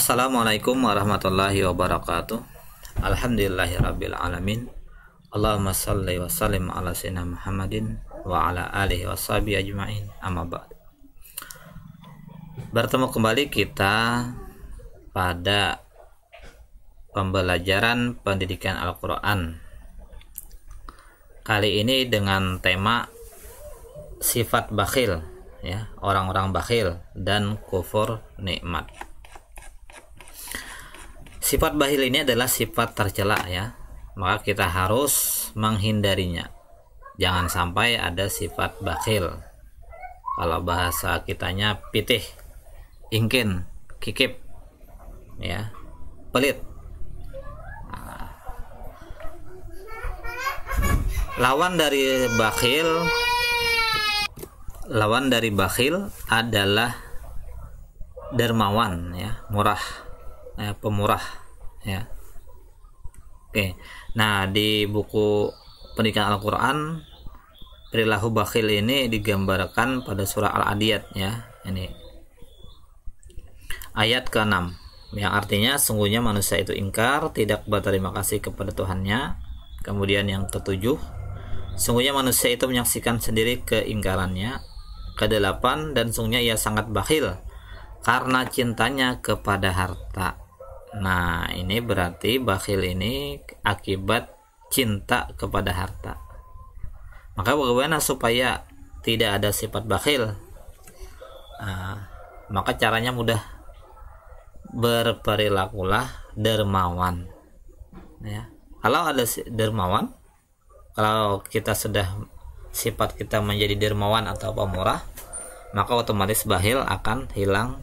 Assalamualaikum warahmatullahi wabarakatuh Alhamdulillahirrabbilalamin Allahumma salli wa sallim ala sayyidina Muhammadin wa ala alihi wa sahbihi ajma'in amma ba'd Bertemu kembali kita pada pembelajaran pendidikan Al-Quran Kali ini dengan tema sifat bakhil ya orang-orang bakhil dan kufur nikmat Sifat bahil ini adalah sifat tercela ya. Maka kita harus menghindarinya. Jangan sampai ada sifat bakhil. Kalau bahasa kitanya pitih, ingkin, kikip. Ya. Pelit. Lawan dari bakhil lawan dari bakhil adalah dermawan ya, murah ya, pemurah ya oke nah di buku pendidikan Al-Quran perilaku bakhil ini digambarkan pada surah Al-Adiyat ya ini ayat ke-6 yang artinya sungguhnya manusia itu ingkar tidak berterima kasih kepada Tuhannya kemudian yang ketujuh sungguhnya manusia itu menyaksikan sendiri keingkarannya kedelapan dan sungguhnya ia sangat bakhil karena cintanya kepada harta Nah, ini berarti bakhil ini akibat cinta kepada harta. Maka bagaimana supaya tidak ada sifat bakhil? Nah, maka caranya mudah. Berperilakulah dermawan. Ya. Kalau ada dermawan, kalau kita sudah sifat kita menjadi dermawan atau pemurah, maka otomatis bakhil akan hilang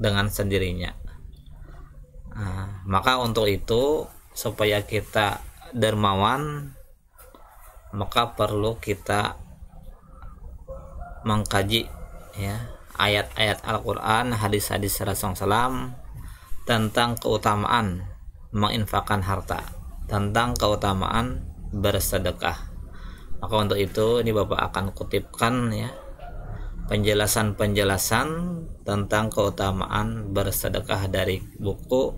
dengan sendirinya. Nah, maka untuk itu supaya kita dermawan maka perlu kita mengkaji ya ayat-ayat Al-Qur'an, hadis-hadis Rasulullah SAW tentang keutamaan menginfakkan harta, tentang keutamaan bersedekah. Maka untuk itu ini Bapak akan kutipkan ya penjelasan-penjelasan tentang keutamaan bersedekah dari buku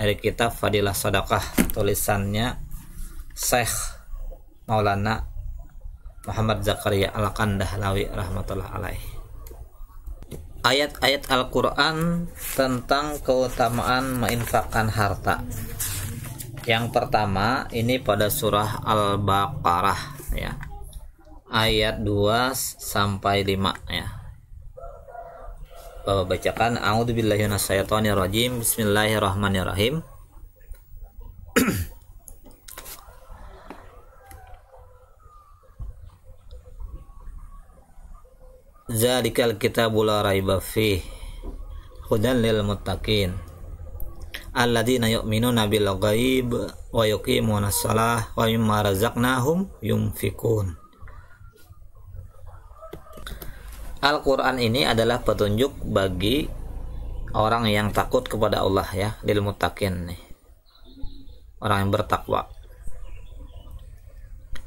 dari kitab Fadilah Sedekah tulisannya Syekh Maulana Muhammad Zakaria Al-Kandahlawi rahmatullah alaih. Ayat-ayat Al-Qur'an tentang keutamaan menginfakkan harta. Yang pertama ini pada surah Al-Baqarah ya ayat 2 sampai 5 ya. Bapak bacakan A'udzubillahi minasyaitonir rajim. Bismillahirrahmanirrahim. Zalikal kitabu la raiba fih hudan lil muttaqin alladzina yu'minuna bil ghaib wa yuqimuna shalah wa mimma razaqnahum yunfikun Al-Quran ini adalah petunjuk bagi orang yang takut kepada Allah ya lil takin nih orang yang bertakwa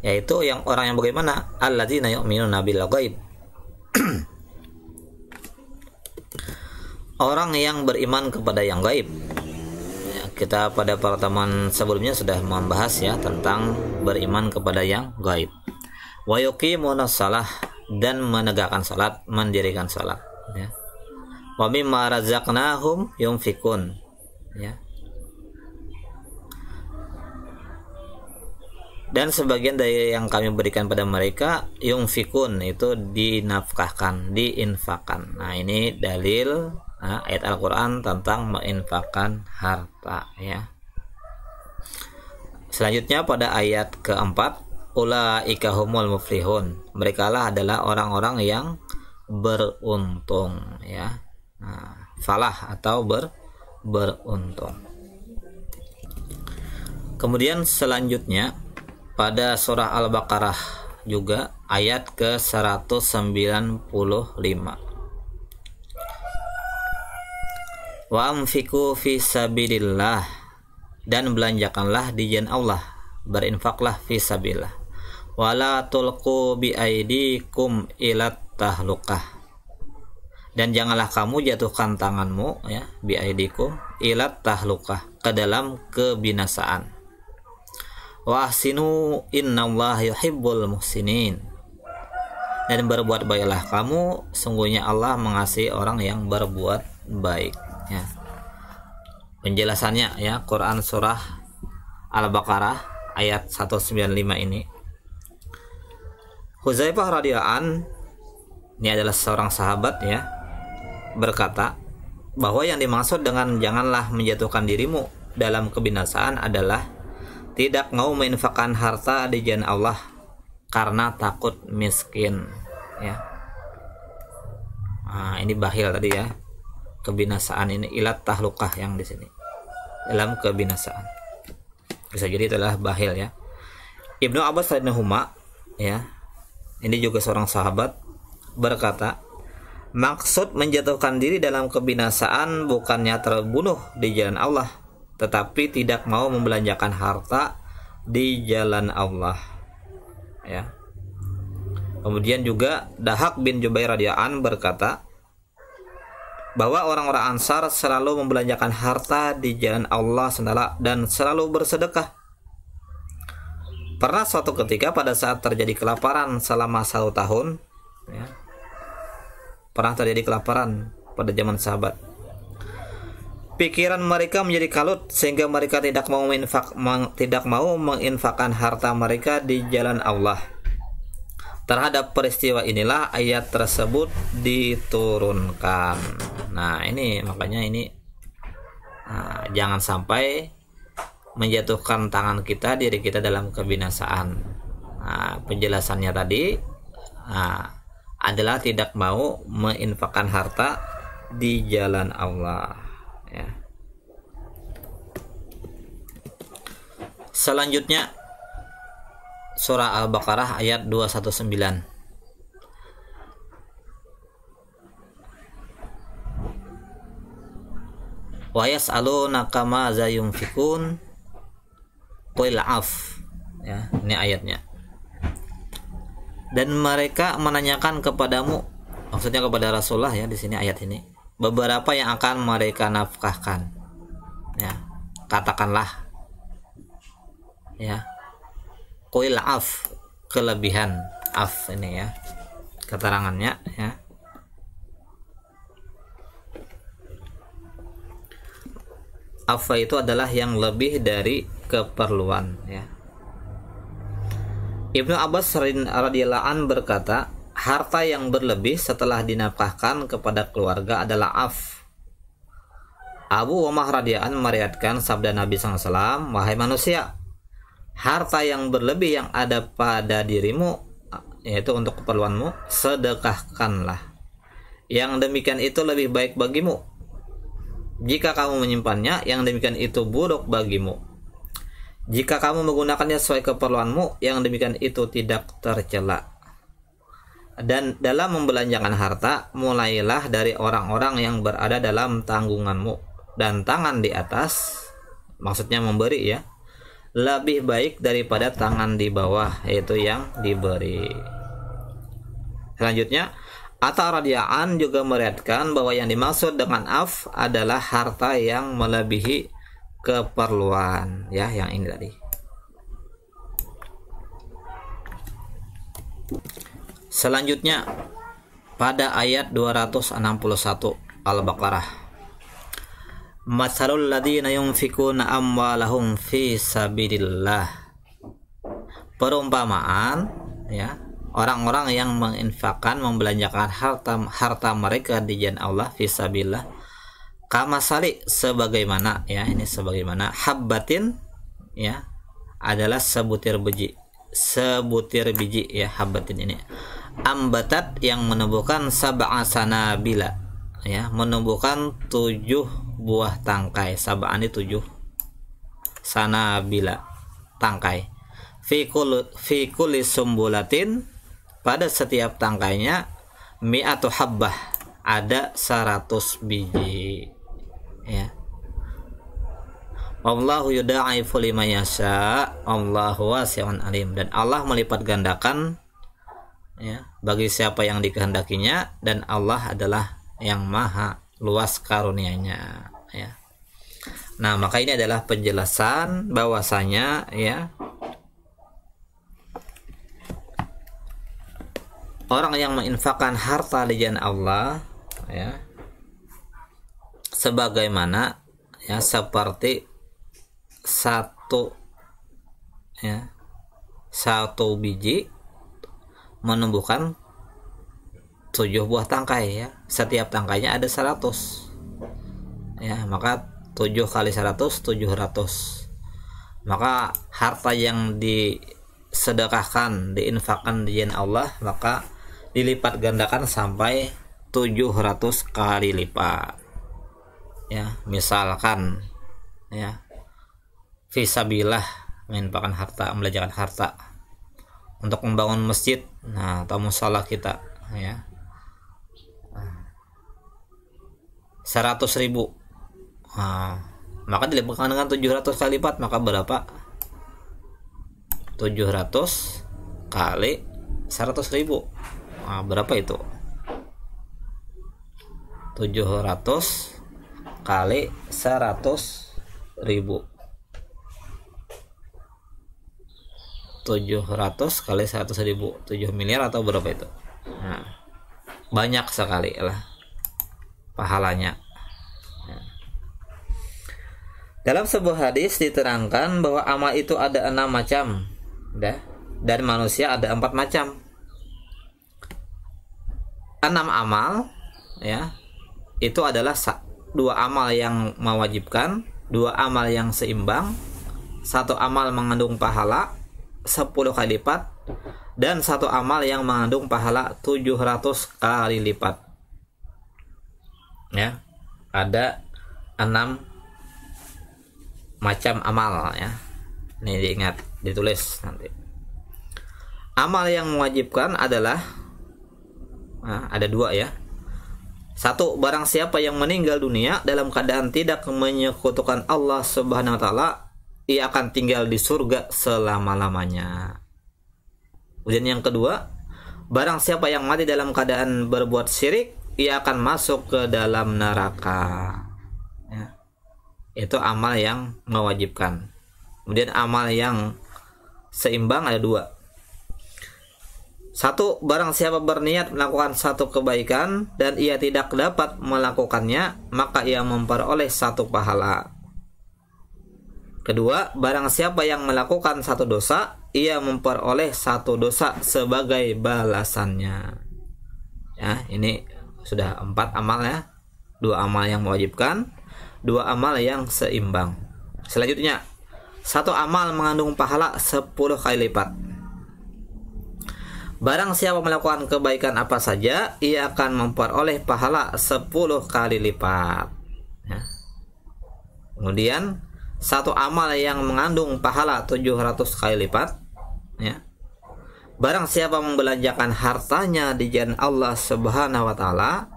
yaitu yang orang yang bagaimana alladzina nabi bil ghaib orang yang beriman kepada yang gaib ya, kita pada pertemuan sebelumnya sudah membahas ya tentang beriman kepada yang gaib wa yuqimuna salah dan menegakkan salat, mendirikan salat ya. Wa mimma yung yunfikun ya. Dan sebagian dari yang kami berikan pada mereka yung yunfikun itu dinafkahkan, diinfakan. Nah, ini dalil nah, ayat Al-Qur'an tentang menginfakkan harta ya. Selanjutnya pada ayat keempat ulaika humul muflihun. Mereka lah adalah orang-orang yang beruntung ya. Nah, falah atau ber beruntung. Kemudian selanjutnya pada surah Al-Baqarah juga ayat ke 195. Wa amfiku fi sabilillah dan belanjakanlah di jalan Allah, berinfaklah fi sabilillah wala tulku bi aidikum ilat tahlukah dan janganlah kamu jatuhkan tanganmu ya bi aidikum ilat tahlukah ke dalam kebinasaan wahsinu innallah innallaha yuhibbul muhsinin dan berbuat baiklah kamu sungguhnya Allah mengasihi orang yang berbuat baik ya penjelasannya ya Quran surah Al-Baqarah ayat 195 ini Huzaifah radhiyallahu an ini adalah seorang sahabat ya berkata bahwa yang dimaksud dengan janganlah menjatuhkan dirimu dalam kebinasaan adalah tidak mau menginfakkan harta di jalan Allah karena takut miskin ya nah, ini bahil tadi ya kebinasaan ini ilat tahlukah yang di sini dalam kebinasaan bisa jadi adalah bahil ya Ibnu Abbas radhiyallahu ya ini juga seorang sahabat berkata, maksud menjatuhkan diri dalam kebinasaan bukannya terbunuh di jalan Allah, tetapi tidak mau membelanjakan harta di jalan Allah. Ya. Kemudian juga Dahak bin Jubair radhiyallahu berkata bahwa orang-orang Ansar selalu membelanjakan harta di jalan Allah dan selalu bersedekah Pernah suatu ketika pada saat terjadi kelaparan selama satu tahun, ya, pernah terjadi kelaparan pada zaman sahabat. Pikiran mereka menjadi kalut sehingga mereka tidak mau menginfak, meng, tidak mau menginfakkan harta mereka di jalan Allah. Terhadap peristiwa inilah ayat tersebut diturunkan. Nah ini makanya ini nah, jangan sampai menjatuhkan tangan kita diri kita dalam kebinasaan nah, penjelasannya tadi nah, adalah tidak mau menginfakkan harta di jalan Allah ya. selanjutnya surah Al-Baqarah ayat 219 wa yas'alunaka ma yunfikun qil af ya ini ayatnya dan mereka menanyakan kepadamu maksudnya kepada Rasulullah ya di sini ayat ini beberapa yang akan mereka nafkahkan ya katakanlah ya qil af kelebihan af ini ya keterangannya ya afa itu adalah yang lebih dari keperluan ya. Ibnu Abbas radhiyallahu an berkata, harta yang berlebih setelah dinafkahkan kepada keluarga adalah af. Abu Umar radhiyallahu meriatkan sabda Nabi SAW, wahai manusia, harta yang berlebih yang ada pada dirimu yaitu untuk keperluanmu sedekahkanlah. Yang demikian itu lebih baik bagimu. Jika kamu menyimpannya, yang demikian itu buruk bagimu jika kamu menggunakannya sesuai keperluanmu, yang demikian itu tidak tercela. Dan dalam membelanjakan harta, mulailah dari orang-orang yang berada dalam tanggunganmu dan tangan di atas, maksudnya memberi ya, lebih baik daripada tangan di bawah yaitu yang diberi. Selanjutnya, Atta Radiaan juga meriatkan bahwa yang dimaksud dengan af adalah harta yang melebihi keperluan ya yang ini tadi selanjutnya pada ayat 261 Al-Baqarah Masalul ladina yunfikuna amwalahum fi sabidillah Perumpamaan ya orang-orang yang menginfakkan membelanjakan harta harta mereka di jalan Allah fi sabilillah kamasali sebagaimana ya ini sebagaimana habbatin ya adalah sebutir biji sebutir biji ya habbatin ini ambatat yang menumbuhkan sab'asana bila ya menumbuhkan tujuh buah tangkai sab'an itu tujuh sana bila tangkai fikul fikuli sumbulatin pada setiap tangkainya mi atau habbah ada 100 biji ya Allahu yuda'i liman yasha Allahu wasi'un alim dan Allah melipat gandakan ya bagi siapa yang dikehendakinya dan Allah adalah yang maha luas karunia-Nya ya Nah, maka ini adalah penjelasan bahwasanya ya orang yang menginfakkan harta di jalan Allah ya sebagaimana ya seperti satu ya satu biji menumbuhkan tujuh buah tangkai ya setiap tangkainya ada 100 ya maka tujuh kali 100 700 maka harta yang disedekahkan diinfakkan di jalan Allah maka dilipat gandakan sampai 700 kali lipat ya misalkan ya visabilah menginfakkan harta membelanjakan harta untuk membangun masjid nah atau musala kita ya 100 ribu nah, maka dilipatkan dengan 700 kali lipat maka berapa 700 kali 100 ribu nah, berapa itu 700 kali 100 ribu 700 kali 100 ribu 7 miliar atau berapa itu nah, banyak sekali lah pahalanya dalam sebuah hadis diterangkan bahwa amal itu ada enam macam dah ya. dan manusia ada empat macam enam amal ya itu adalah dua amal yang mewajibkan, dua amal yang seimbang, satu amal mengandung pahala 10 kali lipat dan satu amal yang mengandung pahala 700 kali lipat. Ya. Ada enam macam amal ya. Ini diingat, ditulis nanti. Amal yang mewajibkan adalah nah, ada dua ya satu, barang siapa yang meninggal dunia dalam keadaan tidak menyekutukan Allah Subhanahu wa taala, ia akan tinggal di surga selama-lamanya. Kemudian yang kedua, barang siapa yang mati dalam keadaan berbuat syirik, ia akan masuk ke dalam neraka. Ya. Itu amal yang mewajibkan. Kemudian amal yang seimbang ada dua. Satu, barang siapa berniat melakukan satu kebaikan dan ia tidak dapat melakukannya, maka ia memperoleh satu pahala. Kedua, barang siapa yang melakukan satu dosa, ia memperoleh satu dosa sebagai balasannya. Ya, ini sudah empat amal ya. Dua amal yang mewajibkan, dua amal yang seimbang. Selanjutnya, satu amal mengandung pahala sepuluh kali lipat. Barang siapa melakukan kebaikan apa saja, ia akan memperoleh pahala 10 kali lipat. Ya. Kemudian, satu amal yang mengandung pahala 700 kali lipat. Ya. Barang siapa membelanjakan hartanya di jalan Allah Subhanahu wa taala,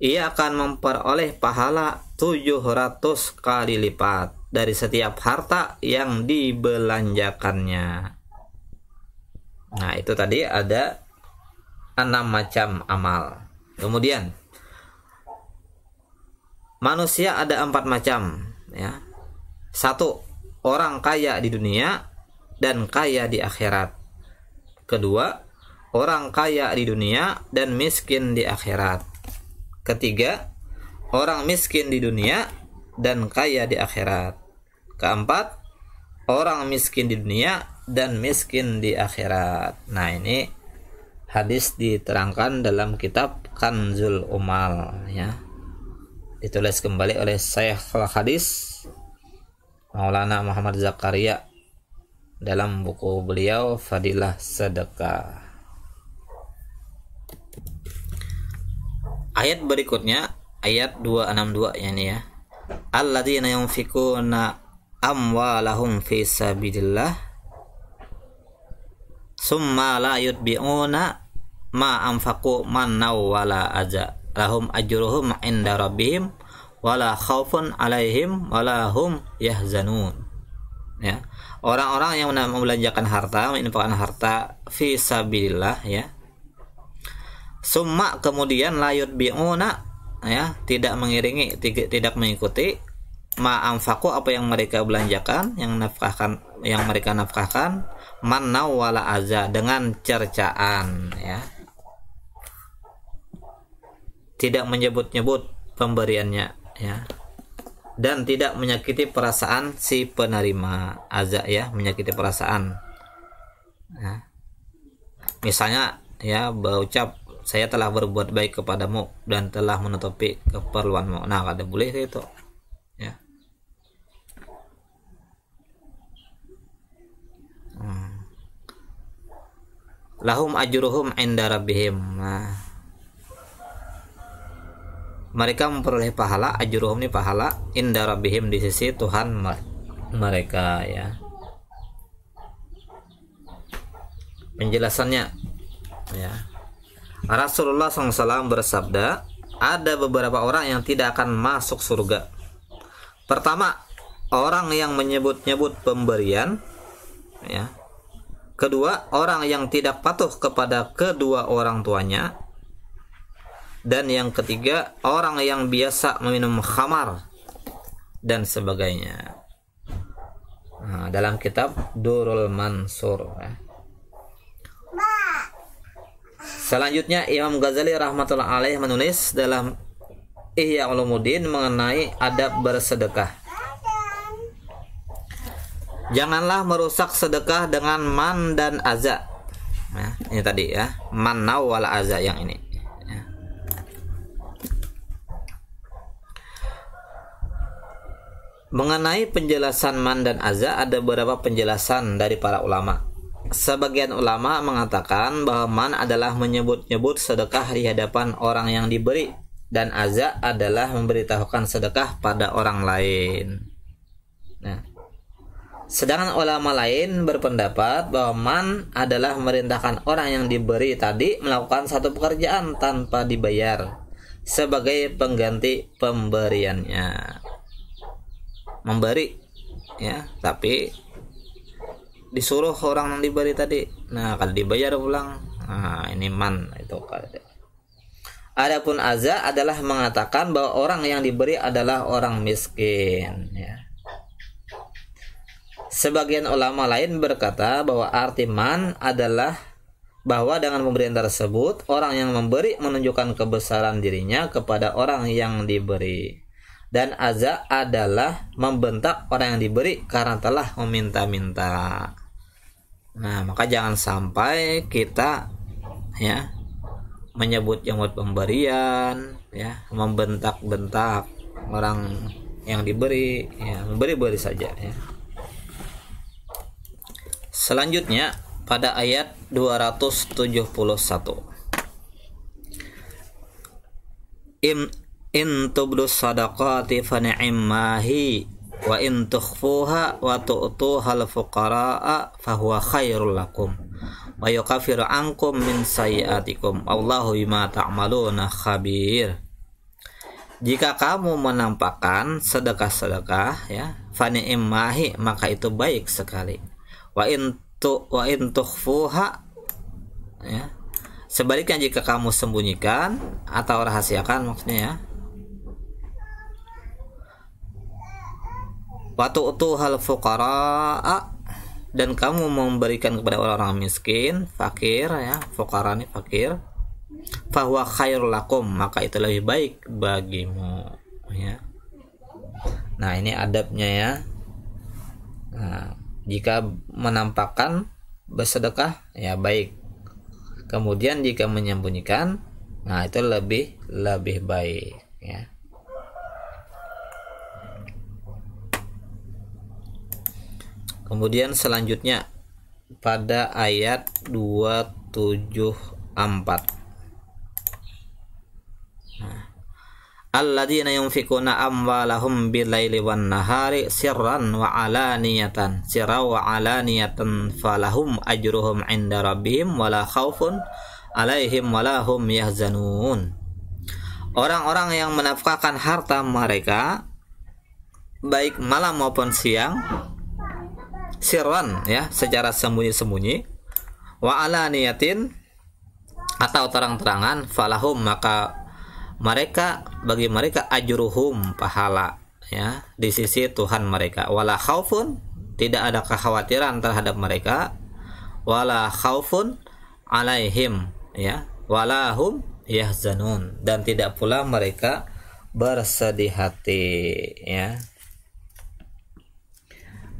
ia akan memperoleh pahala 700 kali lipat dari setiap harta yang dibelanjakannya. Nah, itu tadi ada enam macam amal. Kemudian manusia ada empat macam, ya. Satu, orang kaya di dunia dan kaya di akhirat. Kedua, orang kaya di dunia dan miskin di akhirat. Ketiga, orang miskin di dunia dan kaya di akhirat. Keempat, orang miskin di dunia dan miskin di akhirat. Nah, ini hadis diterangkan dalam kitab Kanzul Umal ya. Ditulis kembali oleh Syekh Hadis Maulana Muhammad Zakaria dalam buku beliau Fadilah Sedekah. Ayat berikutnya ayat 262 ya ini ya. Alladzina yunfikuna amwalahum fi sabilillah summa la yutbi'una ma anfaqu mannaw wala aza lahum ajruhum inda rabbihim wala khaufun alaihim wala hum yahzanun ya orang-orang yang membelanjakan harta menginfakkan harta fi sabilillah ya summa kemudian layut biuna ya tidak mengiringi tidak mengikuti ma anfaqu apa yang mereka belanjakan yang nafkahkan yang mereka nafkahkan Manau wala aza dengan cercaan ya tidak menyebut-nyebut pemberiannya ya dan tidak menyakiti perasaan si penerima aza ya menyakiti perasaan ya. misalnya ya berucap saya telah berbuat baik kepadamu dan telah menutupi keperluanmu nah ada boleh itu lahum ajruhum inda rabbihim nah. mereka memperoleh pahala ajruhum ini pahala inda rabbihim di sisi Tuhan mereka ya penjelasannya ya Rasulullah SAW bersabda ada beberapa orang yang tidak akan masuk surga pertama orang yang menyebut-nyebut pemberian ya Kedua, orang yang tidak patuh kepada kedua orang tuanya. Dan yang ketiga, orang yang biasa meminum khamar dan sebagainya. Nah, dalam kitab Durul Mansur. Eh. Selanjutnya Imam Ghazali rahmatullah alaih menulis dalam Ihya Ulumuddin mengenai adab bersedekah janganlah merusak sedekah dengan man dan aza nah, ya, ini tadi ya man wal aza yang ini ya. mengenai penjelasan man dan aza ada beberapa penjelasan dari para ulama Sebagian ulama mengatakan bahwa man adalah menyebut-nyebut sedekah di hadapan orang yang diberi dan azza adalah memberitahukan sedekah pada orang lain. Sedangkan ulama lain berpendapat bahwa man adalah memerintahkan orang yang diberi tadi melakukan satu pekerjaan tanpa dibayar sebagai pengganti pemberiannya. Memberi ya, tapi disuruh orang yang diberi tadi. Nah, kalau dibayar pulang. Nah, ini man itu kalau Adapun azza adalah mengatakan bahwa orang yang diberi adalah orang miskin ya Sebagian ulama lain berkata bahwa arti man adalah bahwa dengan pemberian tersebut orang yang memberi menunjukkan kebesaran dirinya kepada orang yang diberi dan aza adalah membentak orang yang diberi karena telah meminta-minta. Nah, maka jangan sampai kita ya menyebut yang buat pemberian ya, membentak-bentak orang yang diberi ya, memberi-beri saja ya. Selanjutnya pada ayat 271. In in tubdus sadaqati fa ni'mahi wa in tukhfuha wa al fuqaraa fa huwa khairul lakum wa yukafiru ankum min sayiatikum Allahu bima ta'maluna khabir jika kamu menampakkan sedekah-sedekah ya fani imahi maka itu baik sekali wa in tu wa in ya sebaliknya jika kamu sembunyikan atau rahasiakan maksudnya ya Watu hal fuqara dan kamu memberikan kepada orang-orang miskin, fakir ya, fuqara ini fakir. Fahuwa khair lakum, maka itu lebih baik bagimu ya. Nah, ini adabnya ya. Nah, jika menampakkan bersedekah, ya baik. Kemudian jika menyembunyikan, nah itu lebih lebih baik, ya. Kemudian selanjutnya pada ayat 274 alladzina yunfikuna amwalahum bilaili wan nahari sirran wa alaniyatan sirra wa alaniyatan falahum ajruhum inda rabbihim wala khaufun alaihim wala hum yahzanun orang-orang yang menafkahkan harta mereka baik malam maupun siang sirran ya secara sembunyi-sembunyi wa alaniyatin atau terang-terangan falahum maka mereka bagi mereka ajruhum pahala ya di sisi Tuhan mereka wala khaufun tidak ada kekhawatiran terhadap mereka wala khaufun alaihim ya wala hum yahzanun dan tidak pula mereka bersedih hati ya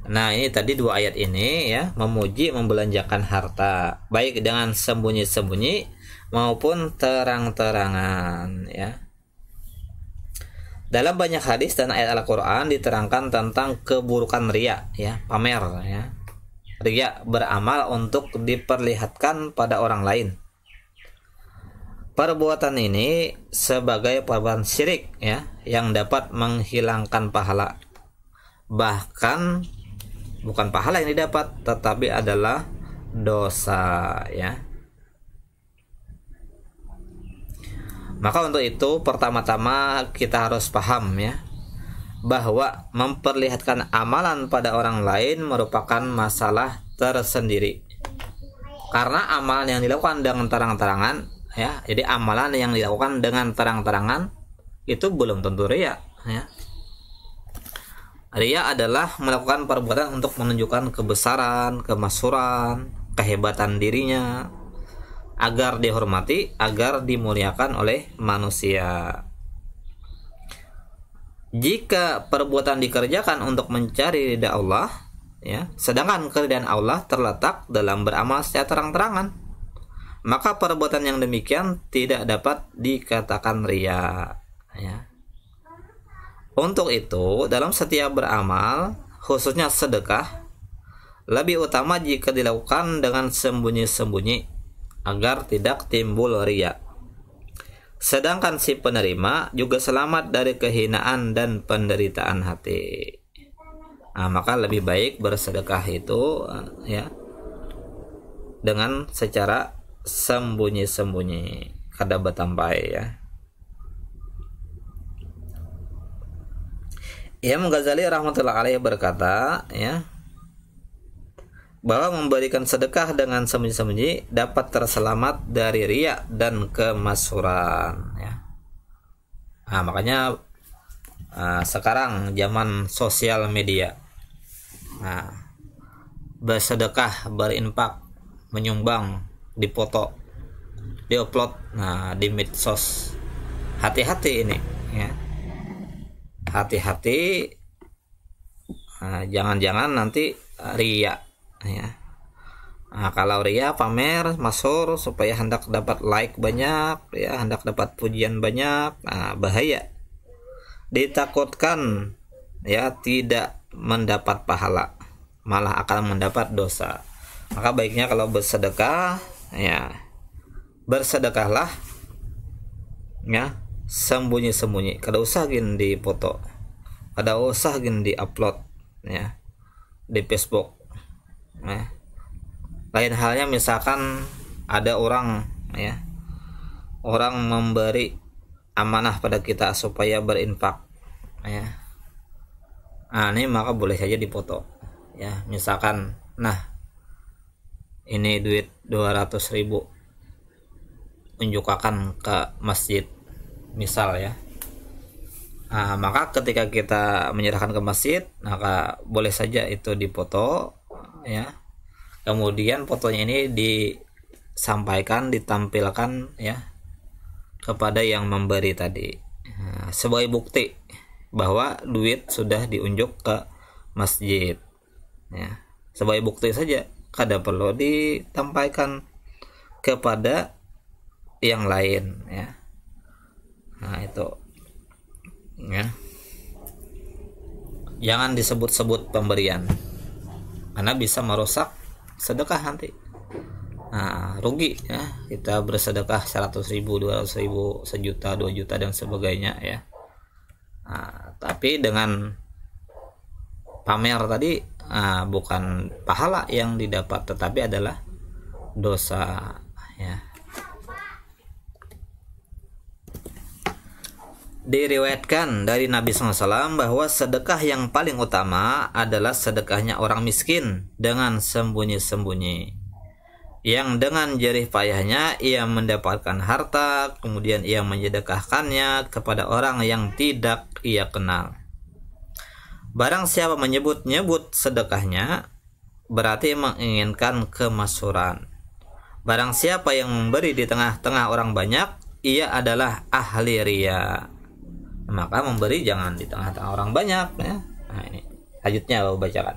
Nah ini tadi dua ayat ini ya memuji membelanjakan harta baik dengan sembunyi-sembunyi maupun terang-terangan ya. Dalam banyak hadis dan ayat Al-Qur'an diterangkan tentang keburukan ria ya, pamer ya. Ria beramal untuk diperlihatkan pada orang lain. Perbuatan ini sebagai perbuatan syirik ya yang dapat menghilangkan pahala. Bahkan bukan pahala yang didapat tetapi adalah dosa ya Maka untuk itu pertama-tama kita harus paham ya bahwa memperlihatkan amalan pada orang lain merupakan masalah tersendiri. Karena amalan yang dilakukan dengan terang-terangan ya, jadi amalan yang dilakukan dengan terang-terangan itu belum tentu ria ya. Ria adalah melakukan perbuatan untuk menunjukkan kebesaran, kemasuran, kehebatan dirinya, agar dihormati, agar dimuliakan oleh manusia. Jika perbuatan dikerjakan untuk mencari ridha Allah, ya, sedangkan keridhaan Allah terletak dalam beramal secara terang-terangan, maka perbuatan yang demikian tidak dapat dikatakan ria. Ya. Untuk itu, dalam setiap beramal, khususnya sedekah, lebih utama jika dilakukan dengan sembunyi-sembunyi agar tidak timbul riak, Sedangkan si penerima juga selamat dari kehinaan dan penderitaan hati. Nah, maka lebih baik bersedekah itu ah, ya dengan secara sembunyi-sembunyi kada betampai ya. Imam Ghazali rahmatullah alaihi berkata ya bahwa memberikan sedekah dengan sembunyi-sembunyi dapat terselamat dari riak dan kemasuran ya. Nah, makanya uh, sekarang zaman sosial media. Nah, bersedekah, berinfak, menyumbang, dipoto, diupload, nah di medsos. Hati-hati ini ya. Hati-hati ah, jangan-jangan nanti riak ya nah, kalau ria pamer masur supaya hendak dapat like banyak ya hendak dapat pujian banyak nah, bahaya ditakutkan ya tidak mendapat pahala malah akan mendapat dosa maka baiknya kalau bersedekah ya bersedekahlah ya sembunyi-sembunyi kada usah gin foto kada usah gin upload ya di Facebook ya. lain halnya misalkan ada orang ya orang memberi amanah pada kita supaya berinfak ya nah ini maka boleh saja dipoto ya misalkan nah ini duit 200 ribu unjukkan ke masjid misal ya nah, maka ketika kita menyerahkan ke masjid maka boleh saja itu dipoto ya kemudian fotonya ini disampaikan ditampilkan ya kepada yang memberi tadi nah, sebagai bukti bahwa duit sudah diunjuk ke masjid ya sebagai bukti saja kada perlu ditampaikan kepada yang lain ya nah itu ya jangan disebut-sebut pemberian karena bisa merusak sedekah nanti nah rugi ya kita bersedekah 100.000 ribu 200 ribu sejuta 2 juta dan sebagainya ya nah, tapi dengan pamer tadi nah, bukan pahala yang didapat tetapi adalah dosa ya Diriwayatkan dari Nabi SAW bahwa sedekah yang paling utama adalah sedekahnya orang miskin dengan sembunyi-sembunyi. Yang dengan jerih payahnya ia mendapatkan harta, kemudian ia menyedekahkannya kepada orang yang tidak ia kenal. Barang siapa menyebut-nyebut sedekahnya, berarti menginginkan kemasuran. Barang siapa yang memberi di tengah-tengah orang banyak, ia adalah ahli riya maka memberi jangan di tengah-tengah orang banyak ya. Nah, ini lanjutnya aku bacakan.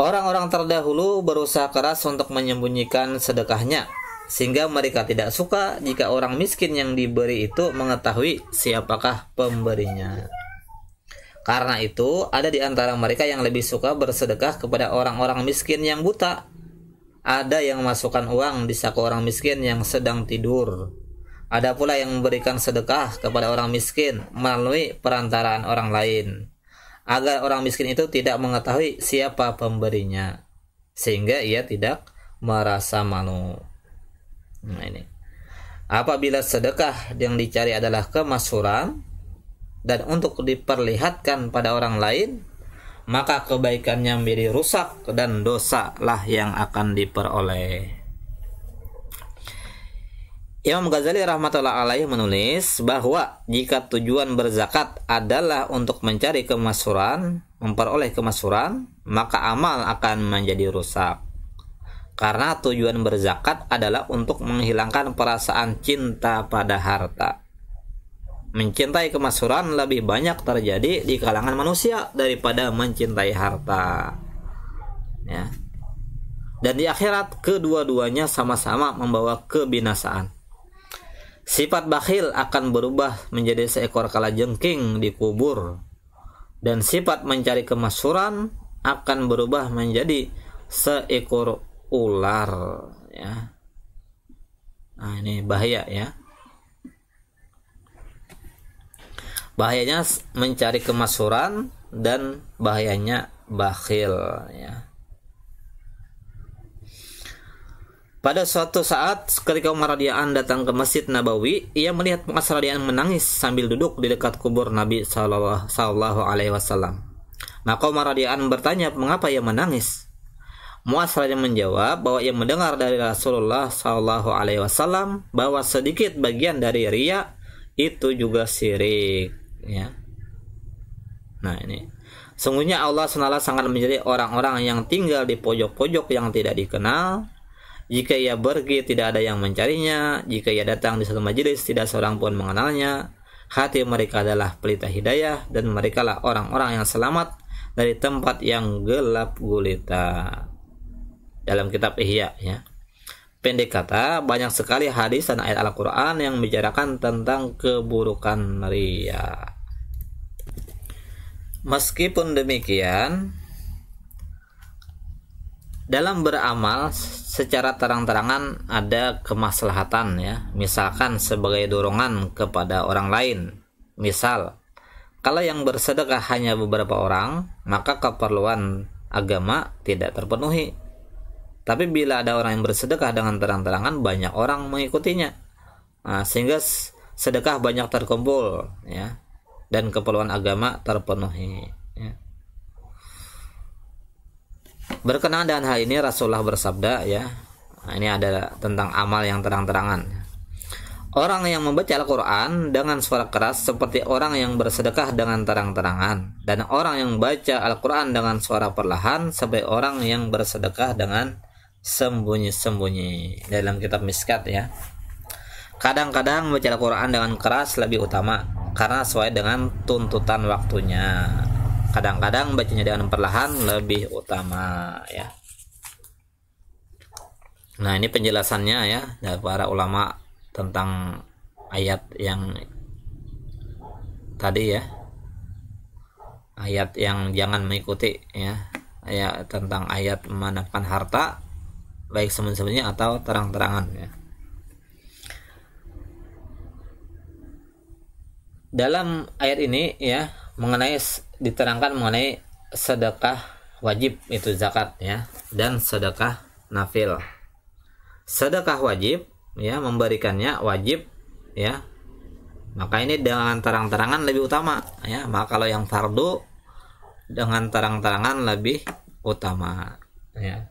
Orang-orang terdahulu berusaha keras untuk menyembunyikan sedekahnya sehingga mereka tidak suka jika orang miskin yang diberi itu mengetahui siapakah pemberinya. Karena itu, ada di antara mereka yang lebih suka bersedekah kepada orang-orang miskin yang buta. Ada yang masukkan uang di saku orang miskin yang sedang tidur ada pula yang memberikan sedekah kepada orang miskin melalui perantaraan orang lain, agar orang miskin itu tidak mengetahui siapa pemberinya, sehingga ia tidak merasa malu. Nah ini. Apabila sedekah yang dicari adalah kemasyuran dan untuk diperlihatkan pada orang lain, maka kebaikannya menjadi rusak dan dosa lah yang akan diperoleh. Imam Ghazali rahmatullah alaih menulis bahwa jika tujuan berzakat adalah untuk mencari kemasuran, memperoleh kemasuran, maka amal akan menjadi rusak. Karena tujuan berzakat adalah untuk menghilangkan perasaan cinta pada harta. Mencintai kemasuran lebih banyak terjadi di kalangan manusia daripada mencintai harta. Ya. Dan di akhirat kedua-duanya sama-sama membawa kebinasaan Sifat bakhil akan berubah menjadi seekor kalajengking di kubur. Dan sifat mencari kemasyuran akan berubah menjadi seekor ular. Ya. Nah, ini bahaya ya. Bahayanya mencari kemasyuran dan bahayanya bakhil ya. Pada suatu saat, ketika Umar radhiyallahu datang ke Masjid Nabawi, ia melihat Umar radhiyallahu menangis sambil duduk di dekat kubur Nabi sallallahu alaihi wasallam. Maka Umar radhiyallahu bertanya, "Mengapa ia menangis?" Muas menjawab bahwa ia mendengar dari Rasulullah Shallallahu alaihi wasallam bahwa sedikit bagian dari ria itu juga sirik. ya. Nah, ini Sungguhnya Allah senala sangat menjadi orang-orang yang tinggal di pojok-pojok yang tidak dikenal jika ia pergi, tidak ada yang mencarinya. Jika ia datang di satu majelis, tidak seorang pun mengenalnya. Hati mereka adalah pelita hidayah dan mereka lah orang-orang yang selamat dari tempat yang gelap gulita. Dalam kitab Ihya ya. Pendek kata, banyak sekali hadis dan ayat Al-Quran yang membicarakan tentang keburukan ria. Meskipun demikian, dalam beramal secara terang-terangan ada kemaslahatan ya, misalkan sebagai dorongan kepada orang lain. Misal, kalau yang bersedekah hanya beberapa orang, maka keperluan agama tidak terpenuhi. Tapi bila ada orang yang bersedekah dengan terang-terangan, banyak orang mengikutinya. Nah, sehingga sedekah banyak terkumpul ya dan keperluan agama terpenuhi. Berkenaan dengan hal ini Rasulullah bersabda ya. Nah, ini ada tentang amal yang terang-terangan. Orang yang membaca Al-Quran dengan suara keras seperti orang yang bersedekah dengan terang-terangan dan orang yang baca Al-Quran dengan suara perlahan sebagai orang yang bersedekah dengan sembunyi-sembunyi dalam kitab miskat ya. Kadang-kadang membaca Al-Quran dengan keras lebih utama karena sesuai dengan tuntutan waktunya kadang-kadang bacanya dengan perlahan lebih utama ya nah ini penjelasannya ya dari para ulama tentang ayat yang tadi ya ayat yang jangan mengikuti ya ayat tentang ayat menekan harta baik semen-semennya atau terang-terangan ya dalam ayat ini ya mengenai diterangkan mengenai sedekah wajib itu zakat ya dan sedekah nafil. Sedekah wajib ya memberikannya wajib ya. Maka ini dengan terang-terangan lebih utama ya. Maka kalau yang fardu dengan terang-terangan lebih utama ya.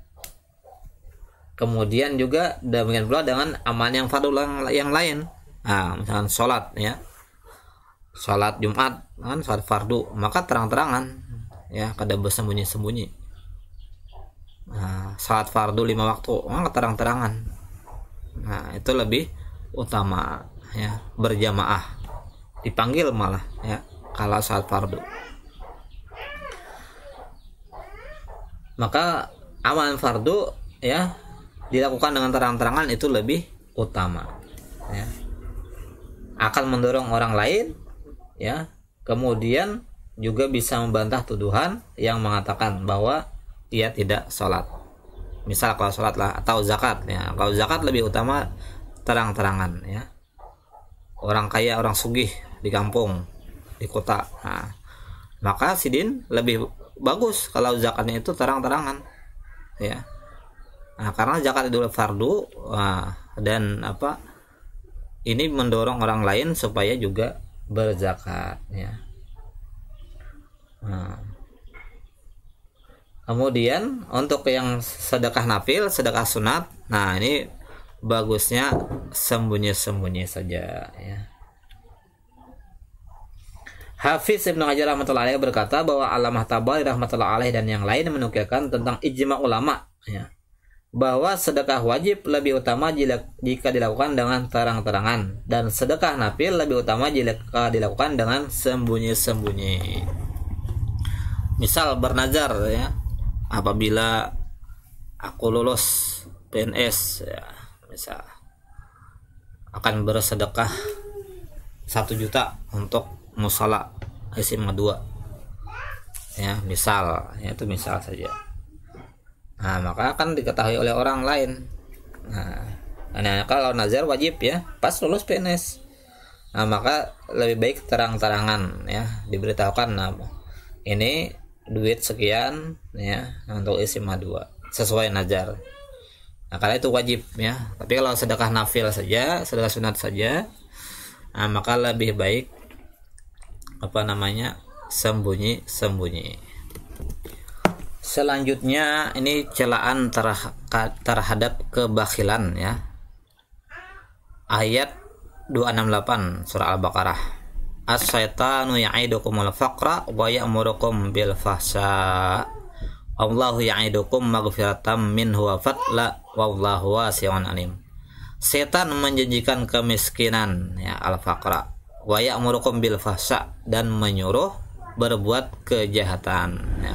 Kemudian juga demikian pula dengan aman yang fardu yang lain. Nah, misalkan sholat ya. Sholat Jumat kan fardu maka terang-terangan ya kada bersembunyi-sembunyi nah, saat fardu lima waktu maka terang-terangan nah itu lebih utama ya berjamaah dipanggil malah ya kalau saat fardu maka aman fardu ya dilakukan dengan terang-terangan itu lebih utama ya akan mendorong orang lain ya Kemudian juga bisa membantah tuduhan yang mengatakan bahwa ia tidak sholat. Misal kalau sholat lah atau zakat ya. Kalau zakat lebih utama terang-terangan ya. Orang kaya, orang sugih di kampung, di kota. Nah, maka sidin lebih bagus kalau zakatnya itu terang-terangan ya. Nah, karena zakat itu fardu nah, dan apa ini mendorong orang lain supaya juga berzakat ya nah. kemudian untuk yang sedekah nafil sedekah sunat nah ini bagusnya sembunyi-sembunyi saja ya Hafiz Ibnu Hajar rahimahullah alaih berkata bahwa Alamah Tabari rahimahullah alaih dan yang lain menukilkan tentang ijma ulama ya bahwa sedekah wajib lebih utama jika dilakukan dengan terang-terangan dan sedekah nafil lebih utama jika dilakukan dengan sembunyi-sembunyi. Misal bernazar ya, apabila aku lulus PNS ya, misal akan bersedekah satu juta untuk musala SMA 2 ya misal ya itu misal saja Nah, maka akan diketahui oleh orang lain. Nah, nah kalau nazar wajib ya, pas lulus PNS. Nah, maka lebih baik terang-terangan ya, diberitahukan nah, ini duit sekian ya untuk isi madua sesuai nazar. Nah, karena itu wajib ya. Tapi kalau sedekah nafil saja, sedekah sunat saja, nah, maka lebih baik apa namanya sembunyi sembunyi. Selanjutnya ini celaan terhadap kebakhilan ya. Ayat 268 surah Al-Baqarah. As-syaitanu ya'idukumul faqra wa ya'murukum bil fahsya. Allahu ya'idukum maghfiratan minhu wa fatla wallahu wasi'un alim. Setan menjanjikan kemiskinan ya al-faqra wa ya'murukum bil fahsya dan menyuruh berbuat kejahatan ya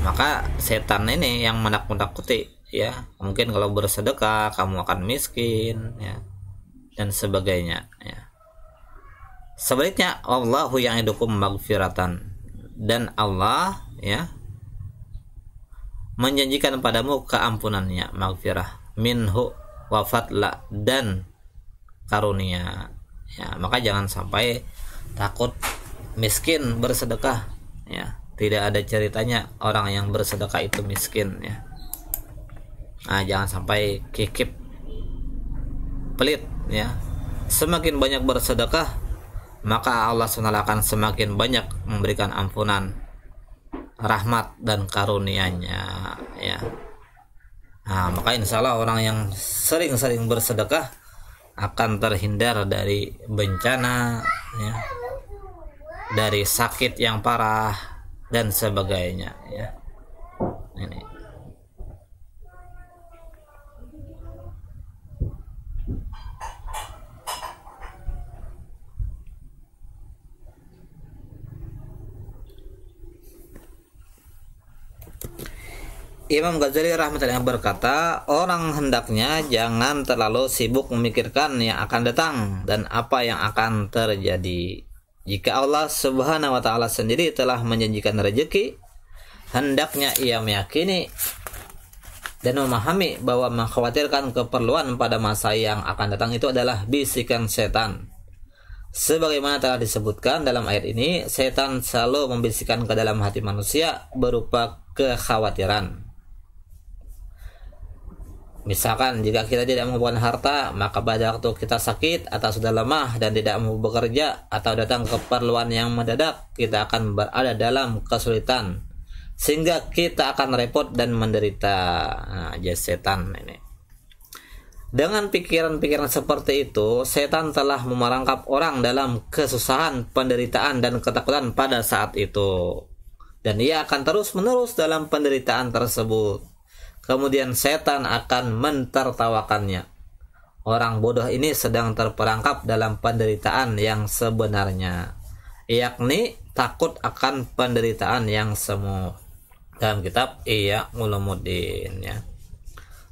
maka setan ini yang menakut-nakuti ya mungkin kalau bersedekah kamu akan miskin ya dan sebagainya ya sebaliknya Allahu yang idukum magfiratan dan Allah ya menjanjikan padamu keampunannya magfirah minhu wafatla dan karunia ya maka jangan sampai takut miskin bersedekah ya tidak ada ceritanya orang yang bersedekah itu miskin ya nah jangan sampai kikip pelit ya semakin banyak bersedekah maka Allah SWT akan semakin banyak memberikan ampunan rahmat dan karunia-Nya ya nah maka insya Allah orang yang sering-sering bersedekah akan terhindar dari bencana ya dari sakit yang parah dan sebagainya ya ini Imam Ghazali rahmatullah berkata, orang hendaknya jangan terlalu sibuk memikirkan yang akan datang dan apa yang akan terjadi. Jika Allah Subhanahu wa taala sendiri telah menjanjikan rezeki, hendaknya ia meyakini dan memahami bahwa mengkhawatirkan keperluan pada masa yang akan datang itu adalah bisikan setan. Sebagaimana telah disebutkan dalam ayat ini, setan selalu membisikkan ke dalam hati manusia berupa kekhawatiran. Misalkan jika kita tidak mengumpulkan harta, maka pada waktu kita sakit atau sudah lemah dan tidak mau bekerja atau datang keperluan yang mendadak, kita akan berada dalam kesulitan sehingga kita akan repot dan menderita. Nah, aja ya setan ini. Dengan pikiran-pikiran seperti itu, setan telah memerangkap orang dalam kesusahan, penderitaan, dan ketakutan pada saat itu. Dan ia akan terus-menerus dalam penderitaan tersebut kemudian setan akan mentertawakannya. Orang bodoh ini sedang terperangkap dalam penderitaan yang sebenarnya, yakni takut akan penderitaan yang semu dalam kitab Iya Ulumuddin ya.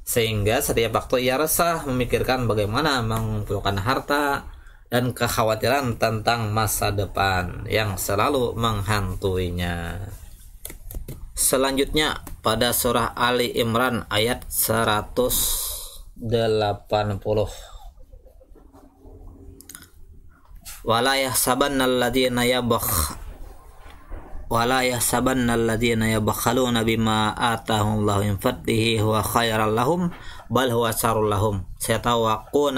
Sehingga setiap waktu ia resah memikirkan bagaimana mengumpulkan harta dan kekhawatiran tentang masa depan yang selalu menghantuinya. Selanjutnya pada surah Ali Imran ayat 180 wala yahsabanna alladhina yabakh wala yahsabanna alladhina yabkhaluna bima atahumullahu min fadlihi huwa khairal lahum bal huwa syarrul lahum setahu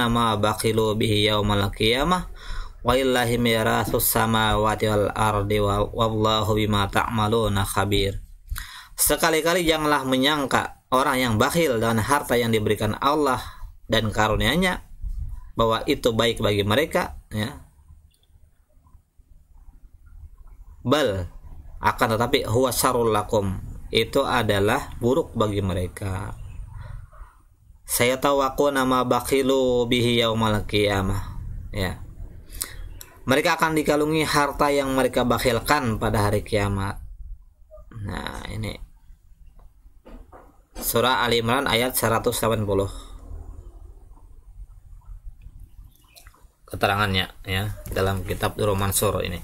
ma bakhilu bihi yaumal qiyamah walillahi mirasus samawati wal ardi wa wallahu bima ta'maluna khabir Sekali-kali janganlah menyangka orang yang bakhil dengan harta yang diberikan Allah dan karunia-Nya bahwa itu baik bagi mereka, ya. Bal akan tetapi huwa sarul lakum. Itu adalah buruk bagi mereka. Saya tahu aku nama bakhilu bihi yaumal qiyamah. Ya. Mereka akan dikalungi harta yang mereka bakhilkan pada hari kiamat. Nah, ini Surah Al Imran ayat 180. Keterangannya ya dalam kitab Nur Mansur ini.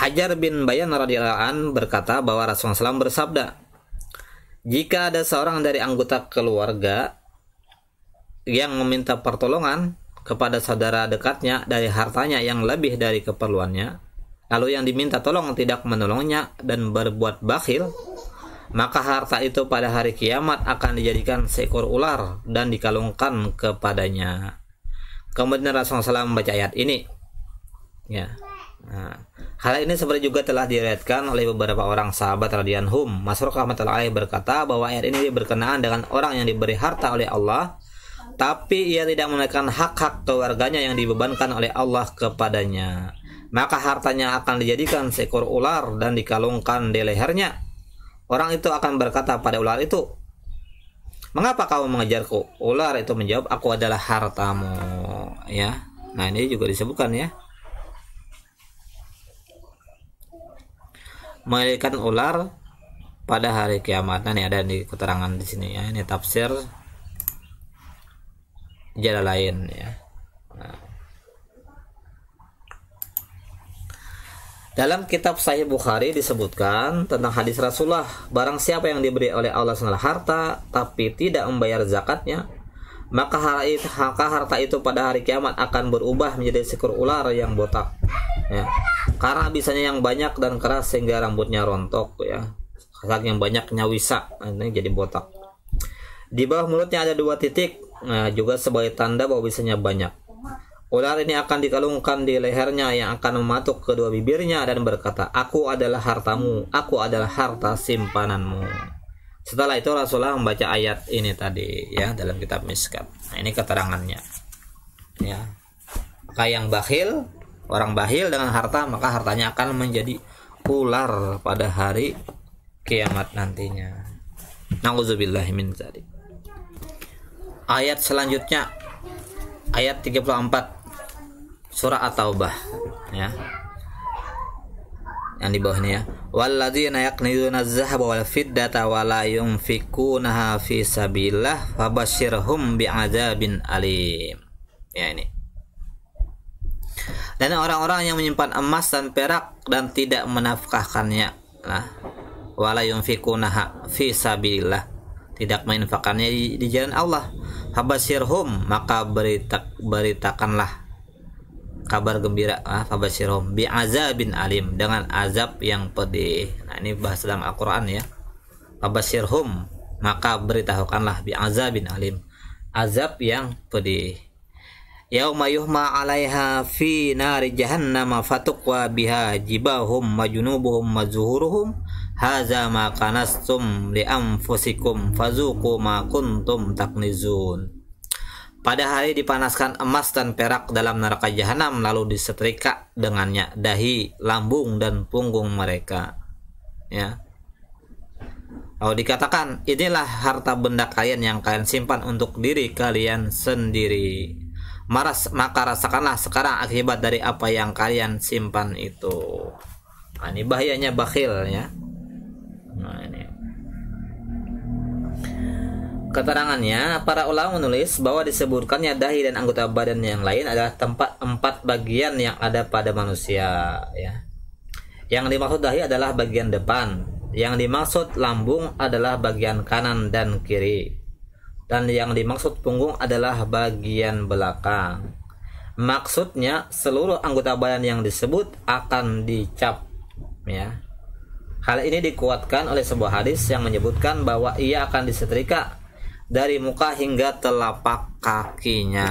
Hajar bin Bayan radhiyallahu an berkata bahwa Rasulullah SAW bersabda, jika ada seorang dari anggota keluarga yang meminta pertolongan kepada saudara dekatnya dari hartanya yang lebih dari keperluannya, lalu yang diminta tolong tidak menolongnya dan berbuat bakhil, maka harta itu pada hari kiamat akan dijadikan seekor ular dan dikalungkan kepadanya. Kemudian Rasulullah SAW membaca ayat ini. Ya. Nah, hal ini sebenarnya juga telah diriatkan oleh beberapa orang sahabat hum. Masruq al alaih berkata bahwa ayat ini berkenaan dengan orang yang diberi harta oleh Allah tapi ia tidak menaikkan hak-hak keluarganya yang dibebankan oleh Allah kepadanya. Maka hartanya akan dijadikan seekor ular dan dikalungkan di lehernya Orang itu akan berkata pada ular itu, "Mengapa kamu mengejarku?" Ular itu menjawab, "Aku adalah hartamu." Ya. Nah, ini juga disebutkan ya. Mengerikan ular pada hari kiamat. Nah, ini ada di keterangan di sini ya. Ini tafsir jalan lain ya. Nah. Dalam kitab Sahih Bukhari disebutkan tentang hadis Rasulullah, barang siapa yang diberi oleh Allah segala harta tapi tidak membayar zakatnya, maka harta itu pada hari kiamat akan berubah menjadi seekor ular yang botak. Ya. Karena bisanya yang banyak dan keras sehingga rambutnya rontok ya. yang banyaknya wisa, ini jadi botak. Di bawah mulutnya ada dua titik, nah, juga sebagai tanda bahwa bisanya banyak. Ular ini akan dikalungkan di lehernya yang akan mematuk kedua bibirnya dan berkata, Aku adalah hartamu, aku adalah harta simpananmu. Setelah itu Rasulullah membaca ayat ini tadi ya dalam kitab Miskat. Nah, ini keterangannya. Ya. Maka yang bakhil, orang bakhil dengan harta, maka hartanya akan menjadi ular pada hari kiamat nantinya. Nauzubillah min Ayat selanjutnya ayat 34 surah At-Taubah ya. Yang di bawah ini ya. Walladzina yaqniduna az-zahaba wal fiddata wa la yunfikunaha fi sabilillah fabasyirhum bi'adzabin alim. Ya ini. Dan orang-orang yang menyimpan emas dan perak dan tidak menafkahkannya lah wala yunfikunaha fi sabilillah tidak menginfakannya di, di jalan Allah habasirhum maka berita, beritakanlah kabar gembira ah fabasyirum bi azabin alim dengan azab yang pedih. Nah, ini bahas dalam Al-Qur'an ya. Fabasirhum maka beritahukanlah bi azabin alim. Azab yang pedih. Yauma yuhma 'alaiha fi nari jahannam fatuqwa biha jibahum majnubuhum mazhuruhum hadza ma kanastum li anfusikum fazuqu ma kuntum taqnizun pada hari dipanaskan emas dan perak dalam neraka jahanam lalu disetrika dengannya dahi, lambung dan punggung mereka. Ya. Lalu dikatakan, inilah harta benda kalian yang kalian simpan untuk diri kalian sendiri. Maras, maka rasakanlah sekarang akibat dari apa yang kalian simpan itu. Nah, ini bahayanya bakhil ya. Nah, ini Keterangannya, para ulama menulis bahwa disebutkannya dahi dan anggota badan yang lain adalah tempat empat bagian yang ada pada manusia. Ya. Yang dimaksud dahi adalah bagian depan, yang dimaksud lambung adalah bagian kanan dan kiri, dan yang dimaksud punggung adalah bagian belakang. Maksudnya seluruh anggota badan yang disebut akan dicap, ya. Hal ini dikuatkan oleh sebuah hadis yang menyebutkan bahwa ia akan disetrika dari muka hingga telapak kakinya.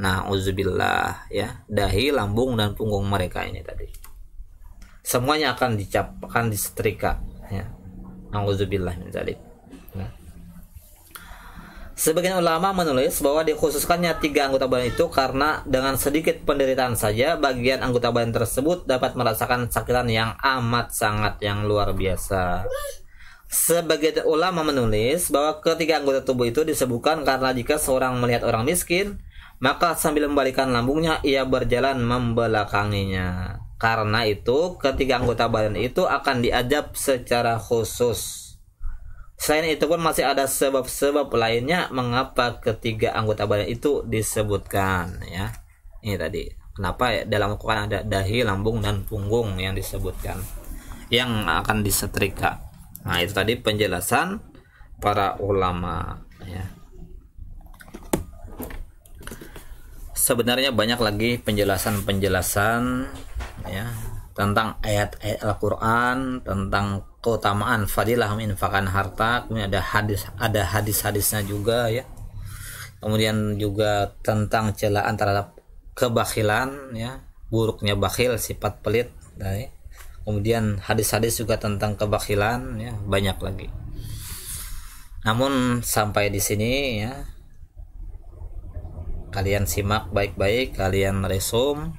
Nah, uzubillah ya, dahi, lambung dan punggung mereka ini tadi. Semuanya akan dicap, akan disetrika ya. Nauzubillah min zalik. Ya. Sebagian ulama menulis bahwa dikhususkannya tiga anggota badan itu karena dengan sedikit penderitaan saja bagian anggota badan tersebut dapat merasakan sakitan yang amat sangat yang luar biasa. Sebagai ulama menulis bahwa ketiga anggota tubuh itu disebutkan karena jika seorang melihat orang miskin, maka sambil membalikan lambungnya ia berjalan membelakanginya. Karena itu, ketiga anggota badan itu akan diajab secara khusus. Selain itu pun masih ada sebab-sebab lainnya mengapa ketiga anggota badan itu disebutkan ya. Ini tadi. Kenapa ya dalam Quran ada dahi, lambung dan punggung yang disebutkan yang akan disetrika. Nah, itu tadi penjelasan para ulama ya. Sebenarnya banyak lagi penjelasan-penjelasan ya tentang ayat-ayat Al-Qur'an, tentang keutamaan fadilah menginfakkan harta, kemudian ada hadis ada hadis-hadisnya juga ya. Kemudian juga tentang celaan terhadap kebakhilan ya, buruknya bakhil, sifat pelit. Nah, ya kemudian hadis-hadis juga tentang kebakilan ya banyak lagi namun sampai di sini ya kalian simak baik-baik kalian resume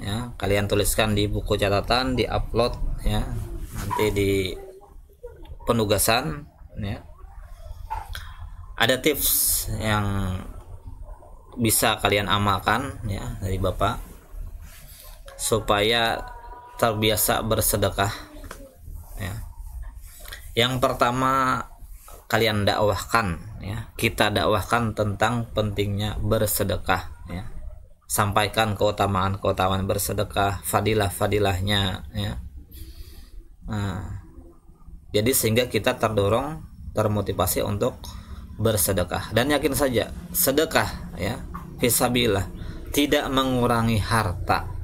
ya kalian tuliskan di buku catatan di upload ya nanti di penugasan ya ada tips yang bisa kalian amalkan ya dari bapak supaya terbiasa bersedekah ya. yang pertama kalian dakwahkan ya kita dakwahkan tentang pentingnya bersedekah ya sampaikan keutamaan keutamaan bersedekah fadilah fadilahnya ya nah, jadi sehingga kita terdorong termotivasi untuk bersedekah dan yakin saja sedekah ya fisabilah tidak mengurangi harta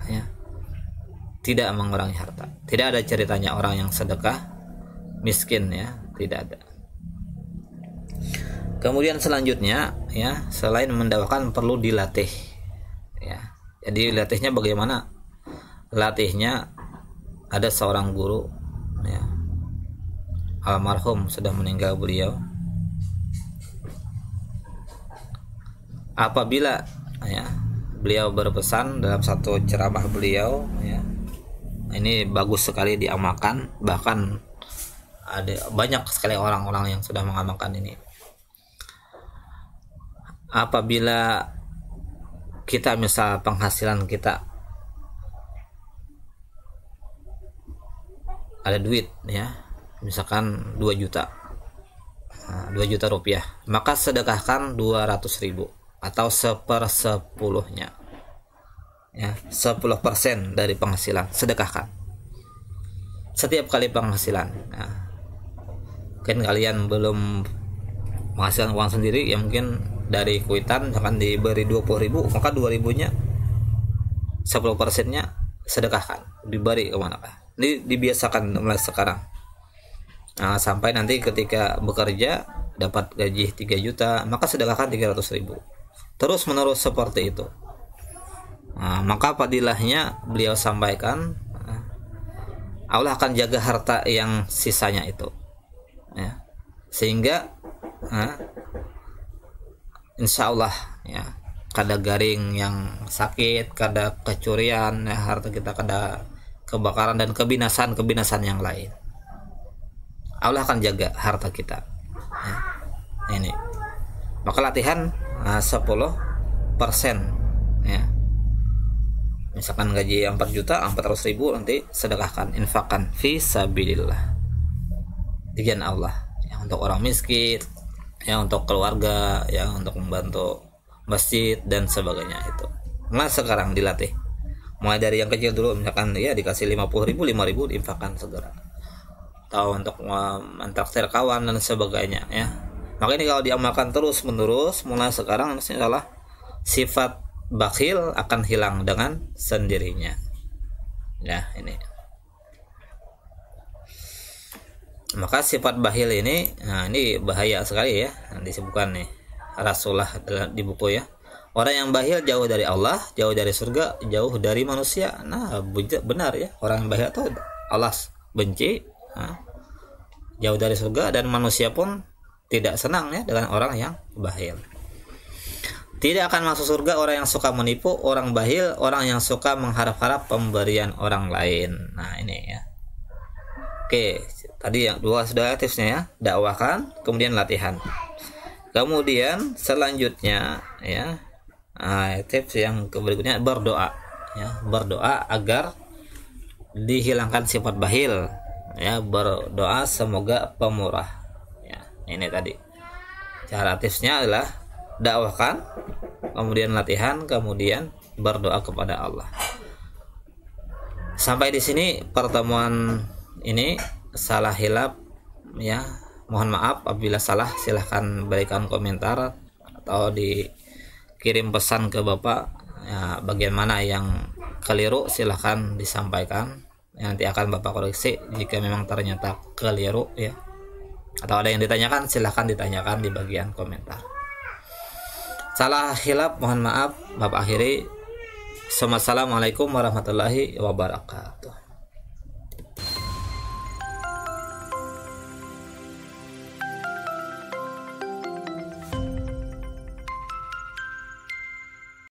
tidak mengurangi harta. Tidak ada ceritanya orang yang sedekah miskin ya, tidak ada. Kemudian selanjutnya ya, selain mendawakan perlu dilatih. Ya. Jadi latihnya bagaimana? Latihnya ada seorang guru ya. Almarhum sudah meninggal beliau. Apabila ya, beliau berpesan dalam satu ceramah beliau ya ini bagus sekali diamalkan bahkan ada banyak sekali orang-orang yang sudah mengamalkan ini apabila kita misal penghasilan kita ada duit ya misalkan 2 juta 2 nah, juta rupiah maka sedekahkan 200 ribu atau seper sepuluhnya ya 10% dari penghasilan sedekahkan setiap kali penghasilan ya. mungkin kalian belum penghasilan uang sendiri ya mungkin dari kuitan akan diberi 20 ribu maka 2 ribunya 10 nya sedekahkan diberi kemana kah ini dibiasakan mulai sekarang nah, sampai nanti ketika bekerja dapat gaji 3 juta maka sedekahkan 300 ribu terus menerus seperti itu Nah, maka padilahnya beliau sampaikan Allah akan jaga harta yang sisanya itu ya. sehingga ya, insya Allah ya kada garing yang sakit kada kecurian ya, harta kita kada kebakaran dan kebinasan kebinasan yang lain Allah akan jaga harta kita ya. ini maka latihan nah, 10 persen ya misalkan gaji 4 juta 400 ribu nanti sedekahkan infakan, fi sabilillah tujuan Allah ya untuk orang miskin ya untuk keluarga ya untuk membantu masjid dan sebagainya itu nah sekarang dilatih mulai dari yang kecil dulu misalkan ya dikasih 50 ribu 5 ribu infakan segera atau untuk mentaksir kawan dan sebagainya ya Makanya ini kalau diamalkan terus menerus mulai sekarang misalnya salah sifat bakhil akan hilang dengan sendirinya. Nah, ini. Maka sifat bakhil ini, nah ini bahaya sekali ya. Nanti disebutkan nih Rasulullah di buku ya. Orang yang bakhil jauh dari Allah, jauh dari surga, jauh dari manusia. Nah, benar ya. Orang yang bakhil itu Allah benci, nah, jauh dari surga dan manusia pun tidak senang ya dengan orang yang bakhil. Tidak akan masuk surga orang yang suka menipu, orang bahil, orang yang suka mengharap-harap pemberian orang lain. Nah, ini ya. Oke, tadi yang dua sudah tipsnya ya, dakwahkan, kemudian latihan. Kemudian selanjutnya ya, nah, tips yang berikutnya berdoa ya, berdoa agar dihilangkan sifat bahil ya, berdoa semoga pemurah. Ya, ini tadi. Cara tipsnya adalah dakwahkan, kemudian latihan, kemudian berdoa kepada Allah. Sampai di sini pertemuan ini salah hilap ya. Mohon maaf apabila salah silahkan berikan komentar atau dikirim pesan ke Bapak ya, bagian yang keliru silahkan disampaikan ya, nanti akan Bapak koreksi jika memang ternyata keliru ya atau ada yang ditanyakan silahkan ditanyakan di bagian komentar salah khilaf mohon maaf Bapak akhiri Assalamualaikum warahmatullahi wabarakatuh